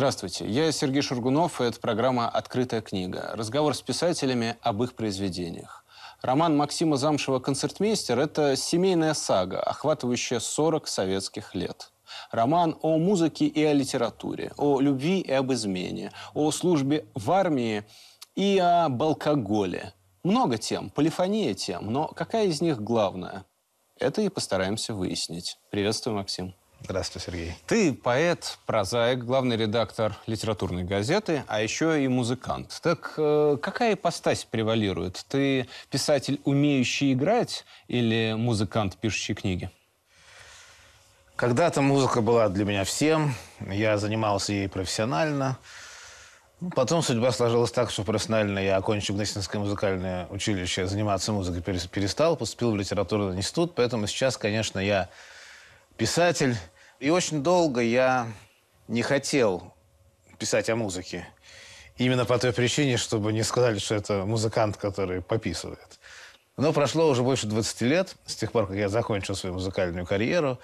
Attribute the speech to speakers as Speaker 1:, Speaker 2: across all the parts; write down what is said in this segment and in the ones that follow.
Speaker 1: Здравствуйте, я Сергей Шургунов, и это программа «Открытая книга». Разговор с писателями об их произведениях. Роман Максима Замшева «Концертмейстер» — это семейная сага, охватывающая 40 советских лет. Роман о музыке и о литературе, о любви и об измене, о службе в армии и об алкоголе. Много тем, полифония тем, но какая из них главная? Это и постараемся выяснить. Приветствую, Максим. Здравствуй, Сергей. Ты поэт, прозаик, главный редактор литературной газеты, а еще и музыкант. Так э, какая ипостась превалирует? Ты писатель, умеющий играть, или
Speaker 2: музыкант, пишущий книги? Когда-то музыка была для меня всем. Я занимался ей профессионально. Ну, потом судьба сложилась так, что профессионально я окончил Гнесинское музыкальное училище, заниматься музыкой перестал, поступил в литературный институт, поэтому сейчас, конечно, я писатель. И очень долго я не хотел писать о музыке. Именно по той причине, чтобы не сказали, что это музыкант, который пописывает. Но прошло уже больше 20 лет, с тех пор, как я закончил свою музыкальную карьеру,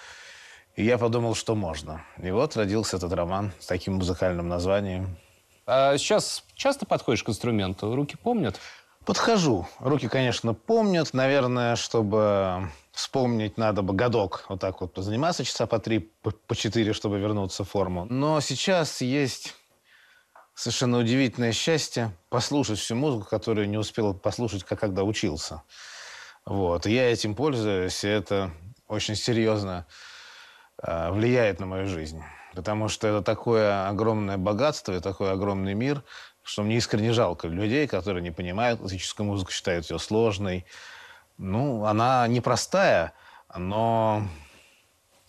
Speaker 2: и я подумал, что можно. И вот родился этот роман с таким музыкальным названием. А сейчас часто подходишь к инструменту? Руки помнят? Подхожу. Руки, конечно, помнят. Наверное, чтобы вспомнить надо бы годок вот так вот заниматься часа по три, по четыре, чтобы вернуться в форму. Но сейчас есть совершенно удивительное счастье послушать всю музыку, которую не успел послушать, как когда учился. Вот. И я этим пользуюсь, и это очень серьезно э, влияет на мою жизнь. Потому что это такое огромное богатство и такой огромный мир, что мне искренне жалко людей, которые не понимают классическую музыку, считают ее сложной, ну, она непростая, но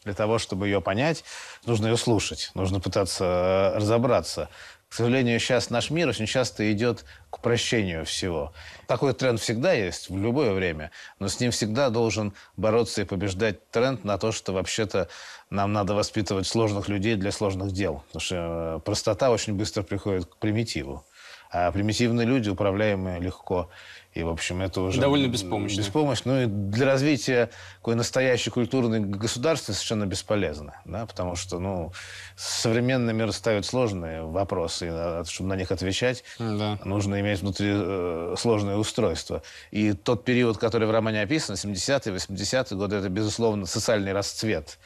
Speaker 2: для того, чтобы ее понять, нужно ее слушать, нужно пытаться э, разобраться. К сожалению, сейчас наш мир очень часто идет к упрощению всего. Такой тренд всегда есть в любое время, но с ним всегда должен бороться и побеждать тренд на то, что вообще-то нам надо воспитывать сложных людей для сложных дел. Потому что э, простота очень быстро приходит к примитиву. А примитивные люди управляемые легко. И, в общем, это уже... Довольно беспомощно. Беспомощно. Ну и для развития какой настоящей культурной государства совершенно бесполезно. Да? Потому что, ну, современный мир ставит сложные вопросы. И, а, чтобы на них отвечать, да. нужно иметь внутри э, сложное устройство. И тот период, который в романе описан, 70-е, 80-е годы, это, безусловно, социальный расцвет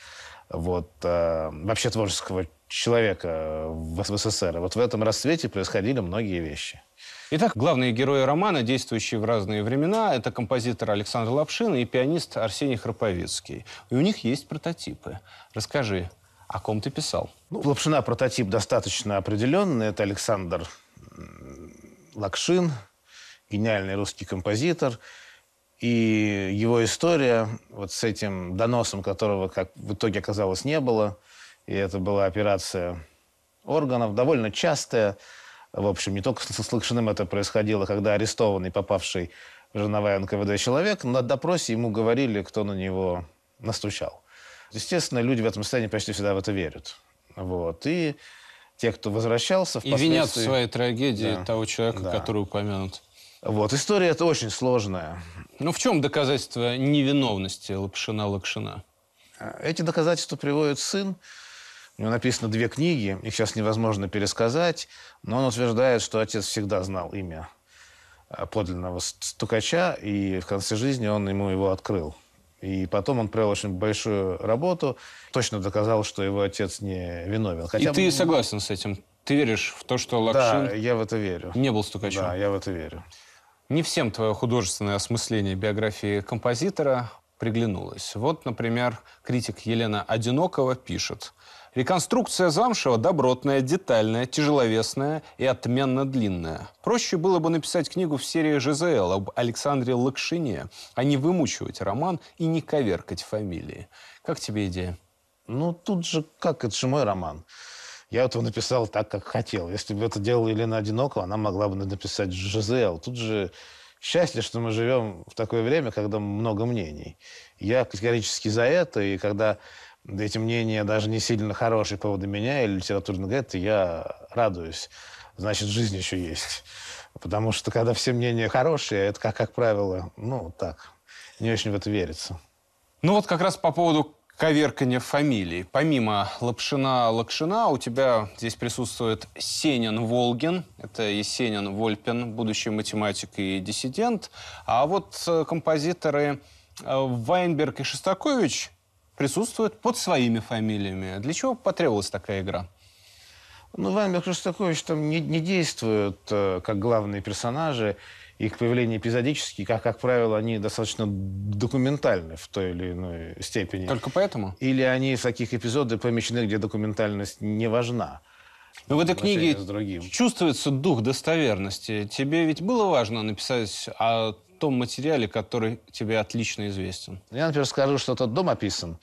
Speaker 2: вот, э, вообще творческого человека э, в СССР. Вот в этом расцвете происходили многие вещи. Итак,
Speaker 1: главные герои романа, действующие в разные времена, это композитор Александр Лапшин и пианист Арсений
Speaker 2: Храповицкий. И у них есть прототипы. Расскажи, о ком ты писал? Ну, Лапшина прототип достаточно определенный. Это Александр Лакшин, гениальный русский композитор. И его история вот с этим доносом, которого, как в итоге оказалось, не было – и это была операция органов, довольно частая. В общем, не только со Лакшиным это происходило, когда арестованный, попавший в женовая НКВД человек, на допросе ему говорили, кто на него настучал. Естественно, люди в этом состоянии почти всегда в это верят. Вот. И те, кто возвращался... И винят в своей
Speaker 1: трагедии да, того человека, да. который упомянут. Вот. История это очень сложная. Но ну, в чем доказательство невиновности
Speaker 2: Лапшина-Лакшина? Эти доказательства приводит сын, у него написано две книги, их сейчас невозможно пересказать, но он утверждает, что отец всегда знал имя э, подлинного стукача, и в конце жизни он ему его открыл. И потом он провел очень большую работу, точно доказал, что его отец не виновен. Хотя и ты бы... согласен
Speaker 1: с этим? Ты веришь в то, что Лакшин... Да, я в это верю.
Speaker 2: Не был стукачом? Да,
Speaker 1: я в это верю. Не всем твое художественное осмысление биографии композитора приглянулось. Вот, например, критик Елена Одинокова пишет – Реконструкция Замшева добротная, детальная, тяжеловесная и отменно длинная. Проще было бы написать книгу в серии ЖЗЛ об Александре Лакшине, а не вымучивать роман и не
Speaker 2: коверкать фамилии. Как тебе идея? Ну, тут же как, это же мой роман. Я вот его написал так, как хотел. Если бы это делала Елена Одинокова, она могла бы написать ЖЗЛ. Тут же счастье, что мы живем в такое время, когда много мнений. Я категорически за это, и когда да эти мнения даже не сильно хорошие по поводу меня или литературного гетто, я радуюсь. Значит, жизнь еще есть. Потому что когда все мнения хорошие, это, как, как правило, ну, так, не очень в это верится.
Speaker 1: Ну вот как раз по поводу коверкания фамилий. Помимо Лапшина-Лакшина у тебя здесь присутствует Сенин-Волгин. Это Есенин Вольпин, будущий математик и диссидент. А вот э, композиторы э, Вайнберг и Шестакович присутствуют под своими фамилиями. Для чего потребовалась такая игра?
Speaker 2: Ну, Вальмер Шостакович там не, не действуют э, как главные персонажи. Их появление эпизодически, как, как правило, они достаточно документальны в той или иной степени. Только поэтому? Или они в таких эпизодах помещены, где документальность не важна. Но ну, в этой книге чувствуется дух достоверности. Тебе ведь
Speaker 1: было важно написать о том материале, который тебе отлично известен. Я, например,
Speaker 2: скажу, что тот дом описан,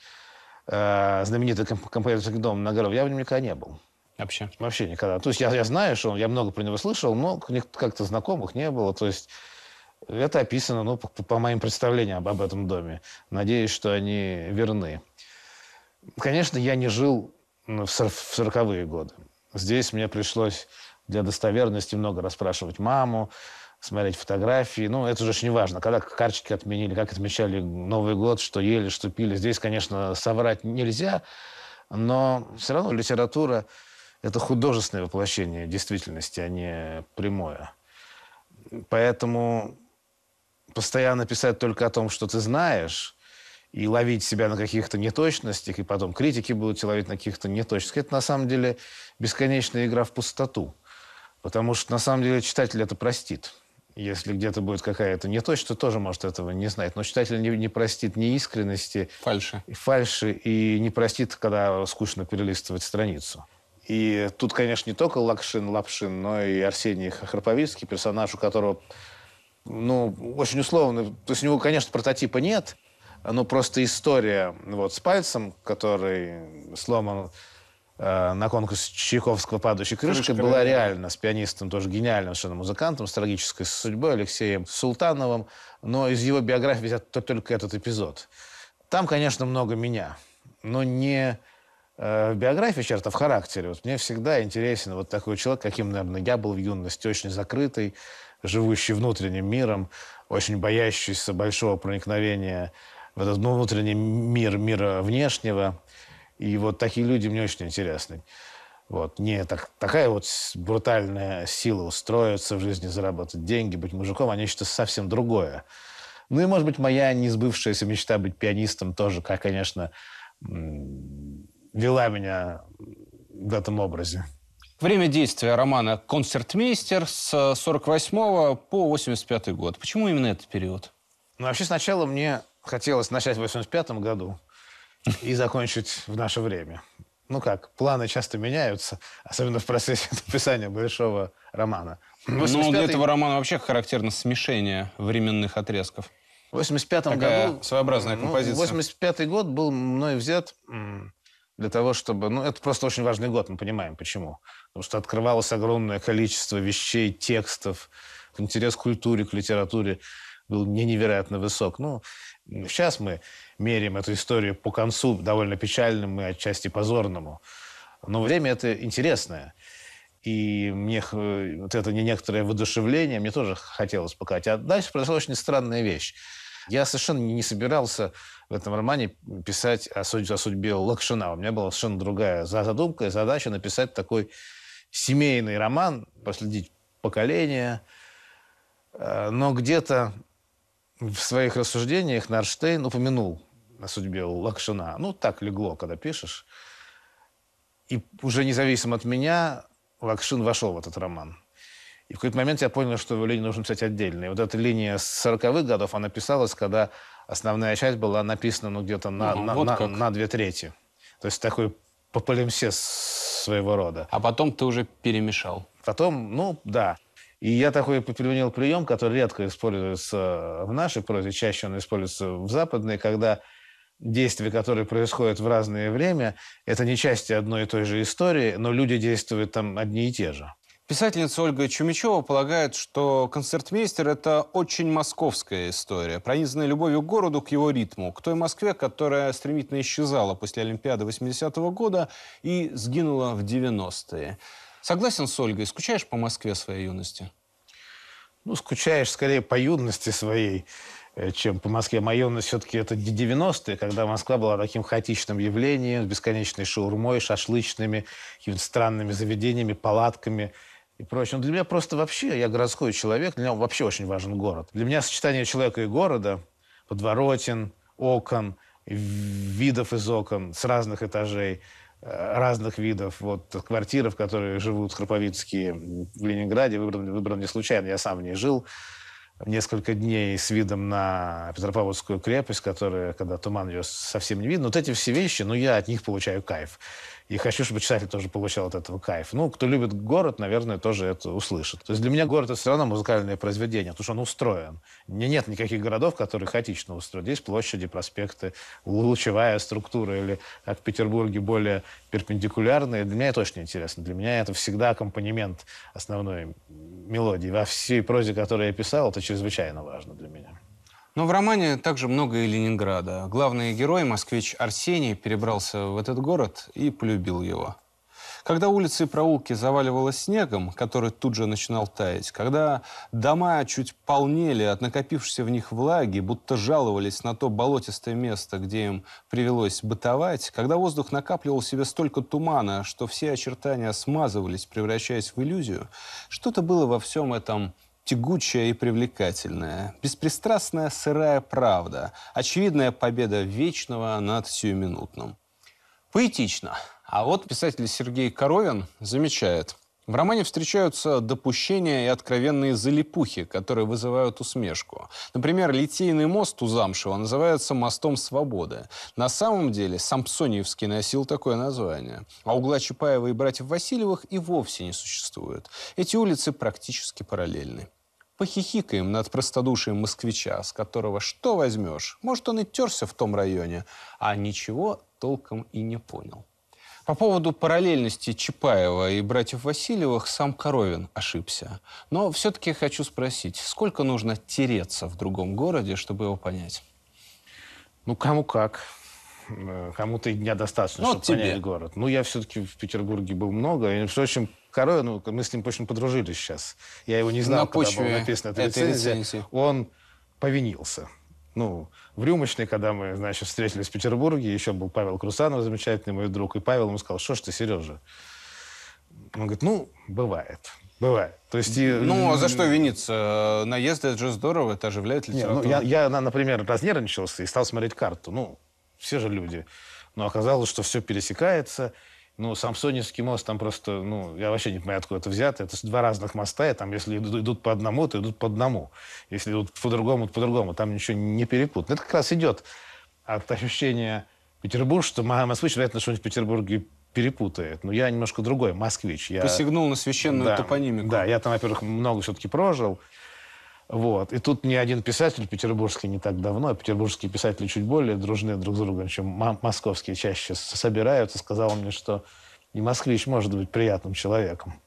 Speaker 2: э, знаменитый композиторский дом на Горов, я в нем никогда не был. Вообще? Вообще никогда. То есть я, я знаю, что он, я много про него слышал, но как-то знакомых не было. То есть это описано, ну, по, по моим представлениям об, об этом доме. Надеюсь, что они верны. Конечно, я не жил в сороковые годы. Здесь мне пришлось для достоверности много расспрашивать маму, смотреть фотографии. Ну, это уже очень важно. Когда карточки отменили, как отмечали Новый год, что ели, что пили. Здесь, конечно, соврать нельзя, но все равно литература – это художественное воплощение действительности, а не прямое. Поэтому постоянно писать только о том, что ты знаешь, и ловить себя на каких-то неточностях, и потом критики будут тебя ловить на каких-то неточностях, это на самом деле бесконечная игра в пустоту. Потому что на самом деле читатель это простит если где-то будет какая-то неточность, то тоже может этого не знать. Но читатель не, не простит неискренности. Фальши. Фальши. И не простит, когда скучно перелистывать страницу. И тут, конечно, не только Лакшин Лапшин, но и Арсений Храповицкий, персонаж, у которого, ну, очень условно, то есть у него, конечно, прототипа нет, но просто история вот с пальцем, который сломан Э, на конкурс Чайковского «Падающей крышкой Крышка была реально с пианистом, тоже гениальным совершенно музыкантом, с трагической судьбой, Алексеем Султановым. Но из его биографии взят только этот эпизод. Там, конечно, много меня, но не э, в биографии черт, а в характере. Вот мне всегда интересен вот такой человек, каким, наверное, я был в юности, очень закрытый, живущий внутренним миром, очень боящийся большого проникновения в этот ну, внутренний мир, мира внешнего. И вот такие люди мне очень интересны. Вот. Не так, такая вот брутальная сила устроиться в жизни, заработать деньги, быть мужиком, а нечто совсем другое. Ну и, может быть, моя несбывшаяся мечта быть пианистом тоже, как, конечно, вела меня в
Speaker 1: этом образе. Время действия романа «Концертмейстер» с 48 э,
Speaker 2: по 85 год. Почему именно этот период? Ну, вообще, сначала мне хотелось начать в 85 году, и закончить в наше время. Ну как, планы часто меняются, особенно в процессе написания большого романа. Ну, для этого романа
Speaker 1: вообще характерно смешение временных отрезков.
Speaker 2: В 85 году... своеобразная композиция. Ну, 85 год был мной взят для того, чтобы... Ну, это просто очень важный год, мы понимаем, почему. Потому что открывалось огромное количество вещей, текстов, интерес к культуре, к литературе был не невероятно высок. Ну, сейчас мы меряем эту историю по концу, довольно печальному и отчасти позорному. Но время это интересное. И мне э, вот это не некоторое воодушевление, мне тоже хотелось показать. А дальше произошла очень странная вещь. Я совершенно не собирался в этом романе писать о судьбе, о судьбе Лакшина. У меня была совершенно другая задумка и задача написать такой семейный роман, проследить поколение. Э, но где-то в своих рассуждениях Нарштейн упомянул о судьбе Лакшина. Ну, так легло, когда пишешь. И уже независимо от меня Лакшин вошел в этот роман. И в какой-то момент я понял, что его линию нужно писать отдельно. И вот эта линия с 40-х годов, она писалась, когда основная часть была написана ну, где-то на, ну, на, вот на, на две трети. То есть такой пополемсес своего рода. А потом ты уже перемешал. Потом, ну, да. И я такой применил прием, который редко используется в нашей прозе, чаще он используется в западной, когда действия, которые происходят в разное время, это не части одной и той же истории, но люди действуют там одни и те же. Писательница Ольга Чумичева полагает, что
Speaker 1: концертмейстер – это очень московская история, пронизанная любовью к городу, к его ритму, к той Москве, которая стремительно исчезала после Олимпиады 80-го года и сгинула в 90-е. Согласен с Ольгой? Скучаешь по Москве своей юности? Ну,
Speaker 2: скучаешь скорее по юности своей. Э, чем по Москве. Моя юность ну, все-таки это 90-е, когда Москва была таким хаотичным явлением, с бесконечной шаурмой, шашлычными, какими-то странными заведениями, палатками и прочее. Но для меня просто вообще, я городской человек, для меня вообще очень важен город. Для меня сочетание человека и города, подворотен, окон, видов из окон с разных этажей, э, разных видов. Вот квартир, в которых живут храповицкие в Ленинграде, выбран, выбран не случайно, я сам в ней жил несколько дней с видом на Петропавловскую крепость, которая, когда туман ее совсем не видно. Вот эти все вещи, ну, я от них получаю кайф. И хочу, чтобы читатель тоже получал от этого кайф. Ну, кто любит город, наверное, тоже это услышит. То есть для меня город — это все равно музыкальное произведение, потому что он устроен. Мне нет никаких городов, которые хаотично устроены. Здесь площади, проспекты, лучевая структура или, как в Петербурге, более перпендикулярные. Для меня это очень интересно. Для меня это всегда аккомпанемент основной мелодии. Во всей прозе, которую я писал, это чрезвычайно важно для меня. Но в романе также много и Ленинграда. Главный
Speaker 1: герой, москвич Арсений, перебрался в этот город и полюбил его. Когда улицы и проулки заваливало снегом, который тут же начинал таять, когда дома чуть полнели от накопившейся в них влаги, будто жаловались на то болотистое место, где им привелось бытовать, когда воздух накапливал в себе столько тумана, что все очертания смазывались, превращаясь в иллюзию, что-то было во всем этом тягучая и привлекательная, беспристрастная сырая правда, очевидная победа вечного над сиюминутным. Поэтично. А вот писатель Сергей Коровин замечает. В романе встречаются допущения и откровенные залипухи, которые вызывают усмешку. Например, литейный мост у Замшева называется «Мостом свободы». На самом деле Самсониевский носил такое название. А угла Чапаева и братьев Васильевых и вовсе не существует. Эти улицы практически параллельны. Похихикаем над простодушием москвича, с которого что возьмешь? Может, он и терся в том районе, а ничего толком и не понял. По поводу параллельности Чапаева и братьев Васильевых сам Коровин ошибся. Но все-таки хочу спросить, сколько нужно тереться в другом городе, чтобы его понять? Ну, кому как.
Speaker 2: Э, кому-то и дня достаточно, ну, чтобы тебе. понять город. Ну, я все-таки в Петербурге был много. И, в общем, Корою, ну, мы с ним очень подружились сейчас. Я его не знал, На когда была написана эта лицензия. Он повинился. Ну, в Рюмочной, когда мы, значит, встретились в Петербурге, еще был Павел Крусанов, замечательный мой друг, и Павел ему сказал, что ж ты, Сережа? Он говорит, ну, бывает. Бывает. То есть, и... Ну, а за что
Speaker 1: виниться?
Speaker 2: Наезды, это же здорово, это оживляет литературу. Не, ну, я, я, например, разнервничался и стал смотреть карту. Ну, все же люди. Но оказалось, что все пересекается. Ну, Самсоневский мост там просто, ну, я вообще не понимаю, откуда это взято. Это два разных моста, и там, если идут по одному, то идут по одному. Если идут по-другому, то по-другому. Там ничего не перепутано. Это как раз идет от ощущения Петербург, что москвич, вероятно, что-нибудь в Петербурге перепутает. Но я немножко другой, москвич. Я... Посягнул на священную да, топонимику. Да, я там, во-первых, много все-таки прожил. Вот. И тут ни один писатель петербургский не так давно, а петербургские писатели чуть более дружны друг с другом, чем московские чаще собираются, сказал мне, что и москвич может быть приятным человеком.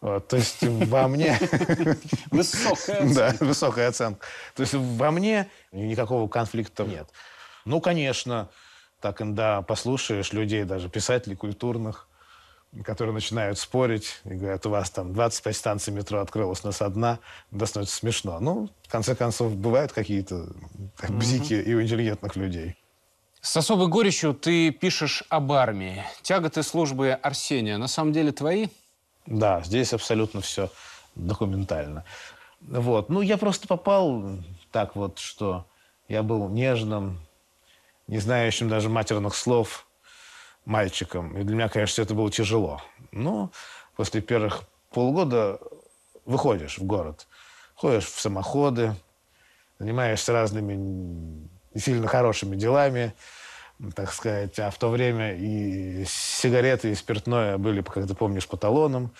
Speaker 2: Вот, то есть во мне... Высокая
Speaker 1: оценка. Да,
Speaker 2: высокая оценка. То есть во мне никакого конфликта нет. Ну, конечно, так иногда послушаешь людей, даже писателей культурных, которые начинают спорить и говорят, у вас там 25 станций метро открылось, у нас одна, да становится ну, смешно. Ну, в конце концов, бывают какие-то как бзики mm-hmm. и у интеллигентных людей.
Speaker 1: С особой горечью ты пишешь об армии. Тяготы службы Арсения на самом
Speaker 2: деле твои? Да, здесь абсолютно все документально. Вот. Ну, я просто попал так вот, что я был нежным, не знающим даже матерных слов – мальчиком. И для меня, конечно, это было тяжело. Но после первых полгода выходишь в город, ходишь в самоходы, занимаешься разными не сильно хорошими делами, так сказать. А в то время и сигареты, и спиртное были, как ты помнишь, по талонам.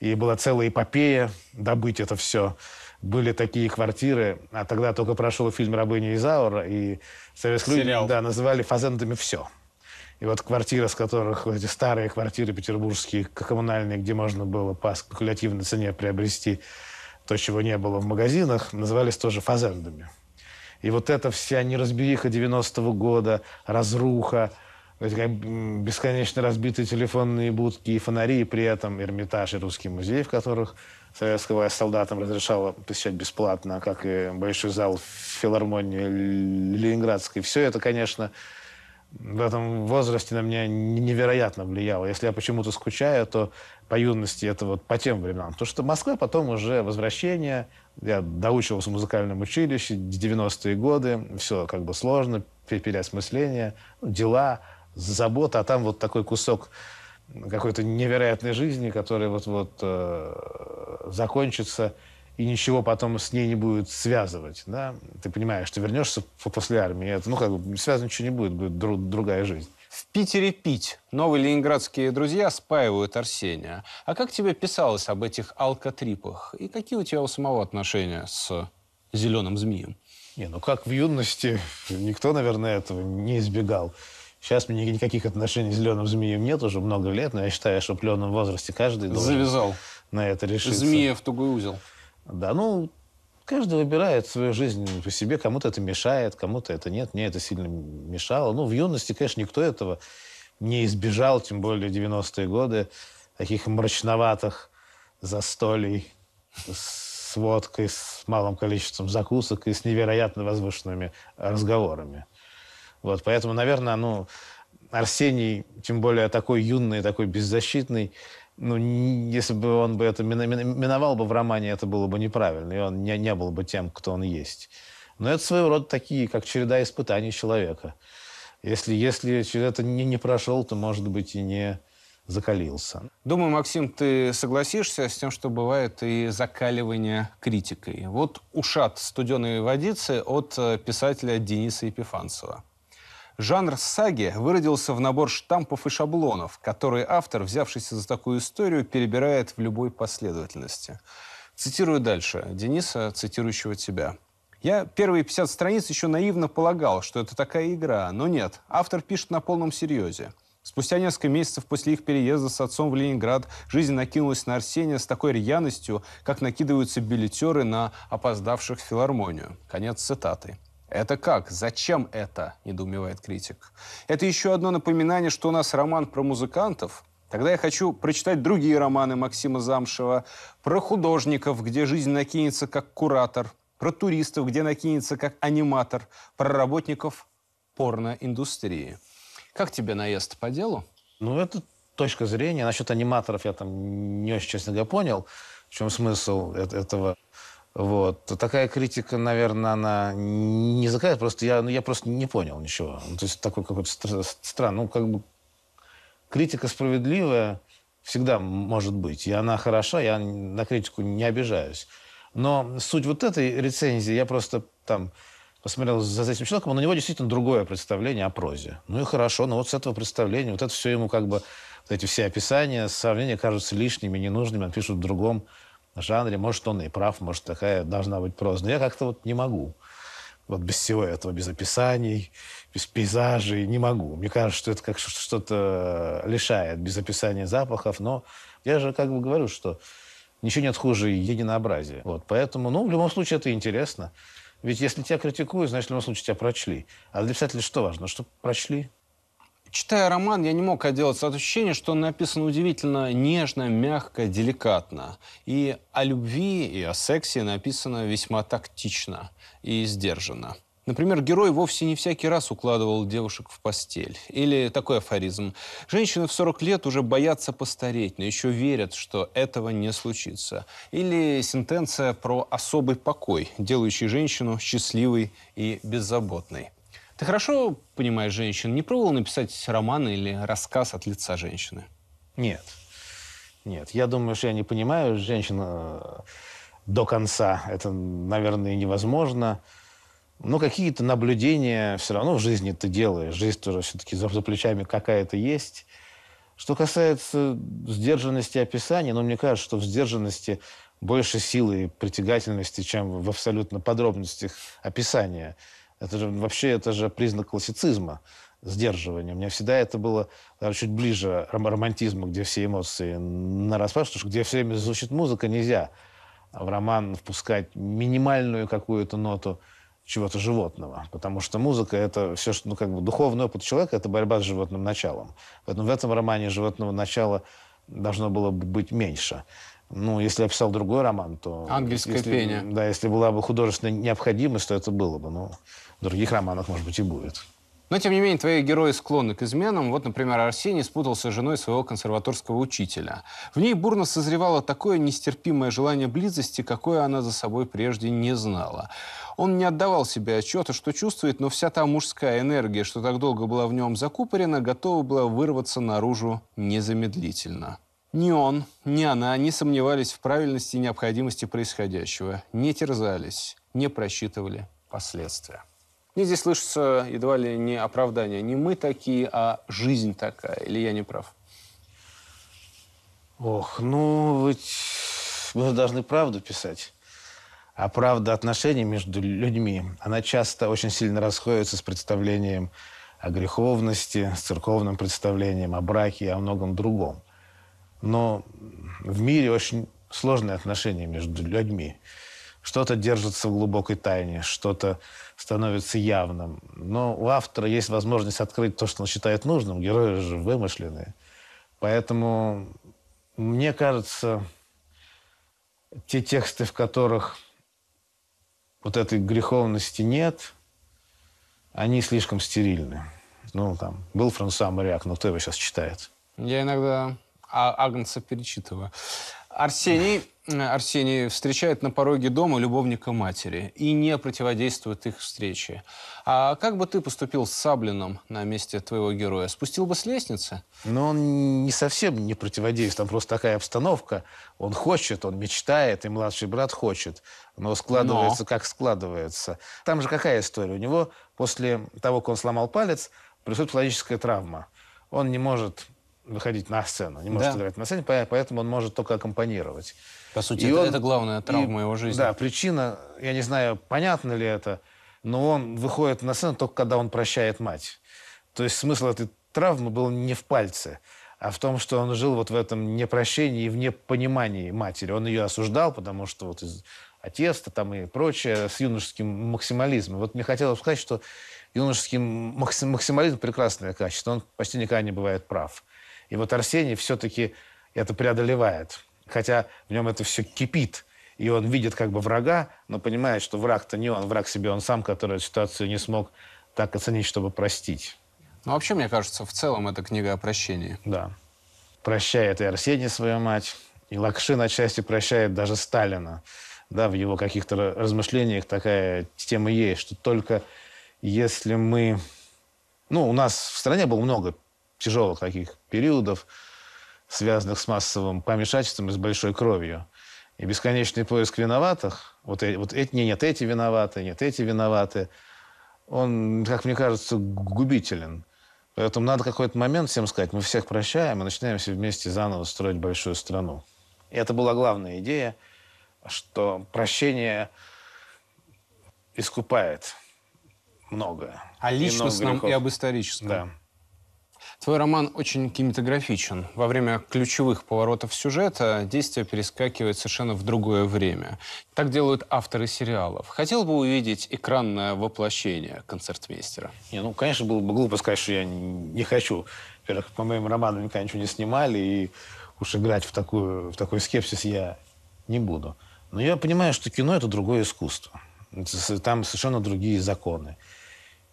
Speaker 2: И была целая эпопея добыть это все. Были такие квартиры, а тогда только прошел фильм «Рабыня Изаура», и советские люди да, называли фазендами все. И вот квартиры, с которых вот эти старые квартиры петербургские, коммунальные, где можно было по спекулятивной цене приобрести то, чего не было в магазинах, назывались тоже фазендами. И вот эта вся неразбериха 90-го года, разруха, бесконечно разбитые телефонные будки и фонари, и при этом Эрмитаж и Русский музей, в которых советская солдатам разрешало посещать бесплатно, как и Большой зал филармонии Ленинградской. Все это, конечно, в этом возрасте на меня невероятно влияло. Если я почему-то скучаю, то по юности это вот по тем временам. Потому что Москва потом уже возвращение. Я доучивался в музыкальном училище, 90-е годы. Все как бы сложно, переосмысление, ну, дела, забота. А там вот такой кусок какой-то невероятной жизни, который вот-вот э, закончится и ничего потом с ней не будет связывать, да, ты понимаешь, что вернешься после армии, это, ну, как бы, связано ничего не будет, будет друг, другая жизнь.
Speaker 1: В Питере пить. Новые ленинградские друзья спаивают Арсения. А как тебе писалось об этих алкотрипах? И какие у тебя у самого отношения с
Speaker 2: зеленым змеем? Не, ну как в юности, никто, наверное, этого не избегал. Сейчас мне никаких отношений с зеленым змеем нет уже много лет, но я считаю, что в пленном возрасте каждый должен Завязал. на это решиться. Змея в тугой узел. Да, ну, каждый выбирает свою жизнь по себе. Кому-то это мешает, кому-то это нет. Мне это сильно мешало. Ну, в юности, конечно, никто этого не избежал, тем более 90-е годы таких мрачноватых застолий с водкой, с малым количеством закусок и с невероятно возвышенными разговорами. Вот, поэтому, наверное, ну, Арсений, тем более такой юный, такой беззащитный, ну, если бы он бы это миновал бы в романе, это было бы неправильно, и он не, не был бы тем, кто он есть. Но это своего рода такие, как череда испытаний человека. Если, если это не, не прошел, то, может быть, и не закалился. Думаю,
Speaker 1: Максим, ты согласишься с тем, что бывает и закаливание критикой. Вот «Ушат студеной водицы» от э, писателя Дениса Епифанцева. Жанр саги выродился в набор штампов и шаблонов, которые автор, взявшийся за такую историю, перебирает в любой последовательности. Цитирую дальше Дениса, цитирующего тебя. Я первые 50 страниц еще наивно полагал, что это такая игра, но нет. Автор пишет на полном серьезе. Спустя несколько месяцев после их переезда с отцом в Ленинград жизнь накинулась на Арсения с такой рьяностью, как накидываются билетеры на опоздавших в филармонию. Конец цитаты. Это как? Зачем это? Недоумевает критик. Это еще одно напоминание, что у нас роман про музыкантов. Тогда я хочу прочитать другие романы Максима Замшева про художников, где жизнь накинется как куратор, про туристов, где накинется как аниматор, про работников порноиндустрии.
Speaker 2: Как тебе наезд по делу? Ну, это точка зрения. Насчет аниматоров я там не очень, честно говоря, понял, в чем смысл этого. Вот. Такая критика, наверное, она не закает, просто я, ну, я просто не понял ничего. Ну, то есть такой какой-то странный, ну, как бы критика справедливая всегда может быть, и она хороша, я на критику не обижаюсь. Но суть вот этой рецензии, я просто там посмотрел за этим человеком, но у него действительно другое представление о прозе. Ну и хорошо, но ну вот с этого представления, вот это все ему как бы, вот эти все описания, сравнения кажутся лишними, ненужными, он пишет в другом жанре. Может, он и прав, может, такая должна быть проза. Но я как-то вот не могу. Вот без всего этого, без описаний, без пейзажей не могу. Мне кажется, что это как что-то лишает, без описания запахов. Но я же как бы говорю, что ничего нет хуже единообразия. Вот, поэтому, ну, в любом случае, это интересно. Ведь если тебя критикуют, значит, в любом случае тебя прочли. А для писателя что важно? Ну, Чтобы прочли. Читая роман, я не мог отделаться от ощущения, что он написан удивительно нежно,
Speaker 1: мягко, деликатно. И о любви, и о сексе написано весьма тактично и сдержанно. Например, герой вовсе не всякий раз укладывал девушек в постель. Или такой афоризм. Женщины в 40 лет уже боятся постареть, но еще верят, что этого не случится. Или сентенция про особый покой, делающий женщину счастливой и беззаботной. Ты хорошо понимаешь женщин? Не пробовал написать роман
Speaker 2: или рассказ от лица женщины? Нет. Нет. Я думаю, что я не понимаю женщину э, до конца. Это, наверное, невозможно. Но какие-то наблюдения все равно в жизни ты делаешь. Жизнь тоже все-таки за плечами какая-то есть. Что касается сдержанности описания, ну, мне кажется, что в сдержанности больше силы и притягательности, чем в абсолютно подробностях описания. Это же вообще это же признак классицизма, сдерживания. У меня всегда это было наверное, э, чуть ближе ром- романтизма, где все эмоции на распад, потому что где все время звучит музыка, нельзя в роман впускать минимальную какую-то ноту чего-то животного, потому что музыка — это все, что, ну, как бы духовный опыт человека — это борьба с животным началом. Поэтому в этом романе животного начала должно было быть меньше. Ну, если я писал другой роман, то... Ангельское если, пение. Да, если была бы художественная необходимость, то это было бы. Ну, других романах, может быть, и будет. Но, тем не менее, твои
Speaker 1: герои склонны к изменам. Вот, например, Арсений спутался с женой своего консерваторского учителя. В ней бурно созревало такое нестерпимое желание близости, какое она за собой прежде не знала. Он не отдавал себе отчета, что чувствует, но вся та мужская энергия, что так долго была в нем закупорена, готова была вырваться наружу незамедлительно. Ни он, ни она не сомневались в правильности и необходимости происходящего, не терзались, не просчитывали последствия. Мне здесь слышится едва ли не оправдание. Не
Speaker 2: мы такие, а жизнь такая. Или я не прав? Ох, ну, ведь мы должны правду писать. А правда отношений между людьми, она часто очень сильно расходится с представлением о греховности, с церковным представлением о браке и о многом другом. Но в мире очень сложные отношения между людьми. Что-то держится в глубокой тайне, что-то становится явным. Но у автора есть возможность открыть то, что он считает нужным. Герои же вымышленные. Поэтому, мне кажется, те тексты, в которых вот этой греховности нет, они слишком стерильны. Ну, там, был Франсуа Моряк, но кто его сейчас читает?
Speaker 1: Я иногда а-, Агнца перечитываю. Арсений, Э, Арсений встречает на пороге дома любовника матери и не противодействует их встрече. А как бы ты поступил с Саблином на
Speaker 2: месте твоего героя? Спустил бы с лестницы? Но ну, он не совсем не противодействует, там просто такая обстановка. Он хочет, он мечтает, и младший брат хочет. Но складывается, но... как складывается. Там же какая история? У него после того, как он сломал палец, происходит психологическая травма. Он не может выходить на сцену, не может да. играть на сцене, поэтому он может только аккомпанировать. По сути, это, он, это главная травма и, его жизни. Да, причина, я не знаю, понятно ли это, но он выходит на сцену только когда он прощает мать. То есть смысл этой травмы был не в пальце, а в том, что он жил вот в этом непрощении и в непонимании матери. Он ее осуждал, потому что вот отец-то там и прочее, с юношеским максимализмом. Вот мне хотелось сказать, что юношеский максимализм – прекрасное качество, он почти никогда не бывает прав. И вот Арсений все-таки это преодолевает. Хотя в нем это все кипит. И он видит как бы врага, но понимает, что враг-то не он, враг себе он сам, который эту ситуацию не смог так оценить, чтобы простить. Ну, вообще, мне кажется, в целом это книга о прощении. Да. Прощает и Арсений свою мать, и Лакшин отчасти прощает даже Сталина. Да, в его каких-то размышлениях такая тема есть, что только если мы... Ну, у нас в стране было много тяжелых таких периодов, связанных с массовым помешательством и с большой кровью. И бесконечный поиск виноватых, вот, э, вот эти, нет, эти виноваты, нет, эти виноваты, он, как мне кажется, губителен. Поэтому надо какой-то момент всем сказать, мы всех прощаем и начинаем все вместе заново строить большую страну. И это была главная идея, что прощение искупает многое. А О личностном и, и об
Speaker 1: историческом. Да. Твой роман очень кинематографичен. Во время ключевых поворотов сюжета действие перескакивает совершенно в другое время. Так делают авторы сериалов.
Speaker 2: Хотел бы увидеть экранное воплощение концертмейстера? Не, ну, конечно, было бы глупо сказать, что я не хочу. Во-первых, по моим романам никогда ничего не снимали, и уж играть в, такую, в такой скепсис я не буду. Но я понимаю, что кино — это другое искусство. Там совершенно другие законы.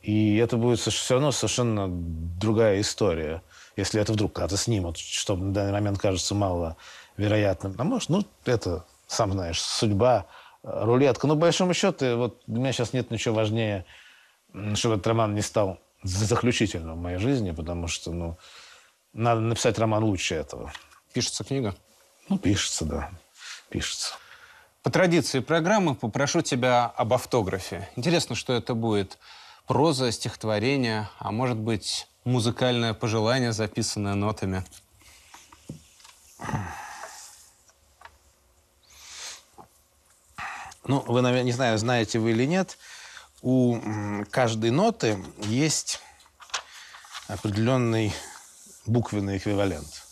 Speaker 2: И это будет все равно совершенно другая история, если это вдруг когда-то снимут, что на данный момент кажется маловероятным. А может, ну, это, сам знаешь, судьба, э, рулетка. Но, по большому счету, вот у меня сейчас нет ничего важнее, чтобы этот роман не стал заключительным в моей жизни, потому что, ну, надо написать роман лучше этого. Пишется книга? Ну, пишется, да. Пишется. По традиции программы попрошу тебя
Speaker 1: об автографе. Интересно, что это будет проза, стихотворение, а может быть, музыкальное пожелание, записанное нотами.
Speaker 2: Ну, вы, наверное, не знаю, знаете вы или нет, у каждой ноты есть определенный буквенный эквивалент.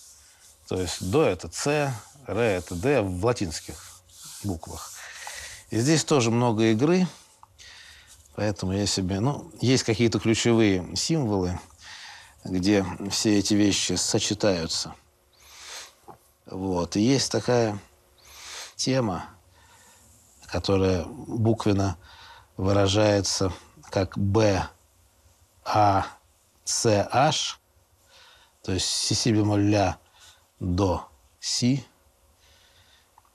Speaker 2: То есть до это С, ре это Д в латинских буквах. И здесь тоже много игры – Поэтому я себе... Ну, есть какие-то ключевые символы, где все эти вещи сочетаются. Вот. И есть такая тема, которая буквенно выражается как Б, А, С, H, то есть Си, Си бемоль ля до Си.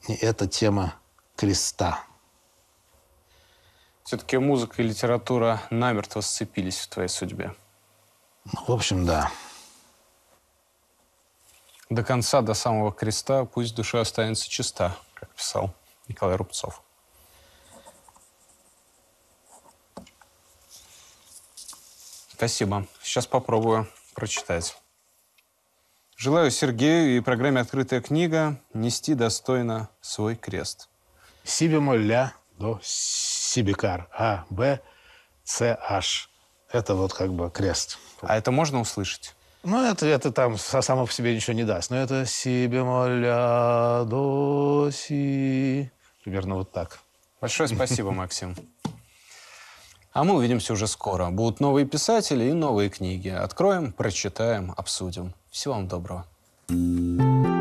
Speaker 2: И это тема креста.
Speaker 1: Все-таки музыка и литература намертво сцепились в твоей судьбе. В общем, да. До конца, до самого креста, пусть душа останется чиста, как писал Николай Рубцов. Спасибо. Сейчас попробую прочитать. Желаю Сергею и программе «Открытая книга» нести достойно свой крест. Си моля. до си.
Speaker 2: Сибикар А, Б, С, H. Это вот как бы крест. А это можно услышать? Ну, это, это там само по себе ничего не даст. Но это си бемоль до си.
Speaker 1: Примерно вот так. Большое спасибо, Максим. А мы увидимся уже скоро. Будут новые писатели и новые книги. Откроем, прочитаем, обсудим. Всего вам доброго. thank you